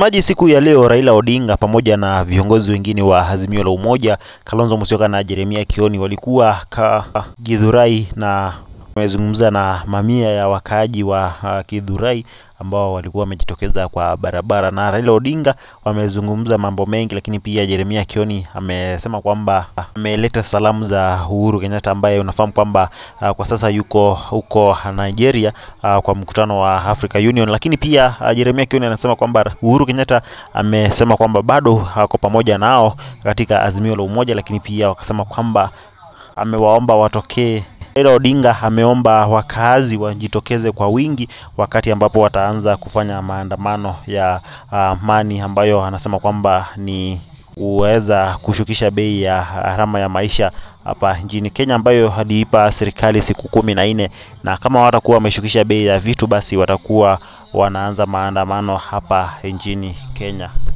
Maji siku ya leo, Raila Odinga pamoja na viongozi wengine wa Azimio la Umoja, Kalonzo Musyoka na Jeremia Kioni walikuwa Githurai na Nimezungumza na mamia ya wakaaji wa uh, Kidhurai ambao walikuwa wamejitokeza kwa barabara, na Raila Odinga wamezungumza mambo mengi, lakini pia Jeremia Kioni amesema kwamba ameleta salamu za Uhuru Kenyatta ambaye unafahamu kwamba uh, kwa sasa yuko huko Nigeria uh, kwa mkutano wa Africa Union, lakini pia uh, Jeremia Kioni anasema kwamba Uhuru Kenyatta amesema kwamba bado ako pamoja nao katika azimio la umoja, lakini pia wakasema kwamba amewaomba watokee Raila Odinga ameomba wakaazi wajitokeze kwa wingi wakati ambapo wataanza kufanya maandamano ya ah, amani uh, ambayo anasema kwamba ni huweza kushukisha bei ya gharama ya maisha hapa nchini Kenya ambayo aliipa serikali siku kumi na nne na kama watakuwa wameshukisha bei ya vitu basi watakuwa wanaanza maandamano hapa nchini Kenya.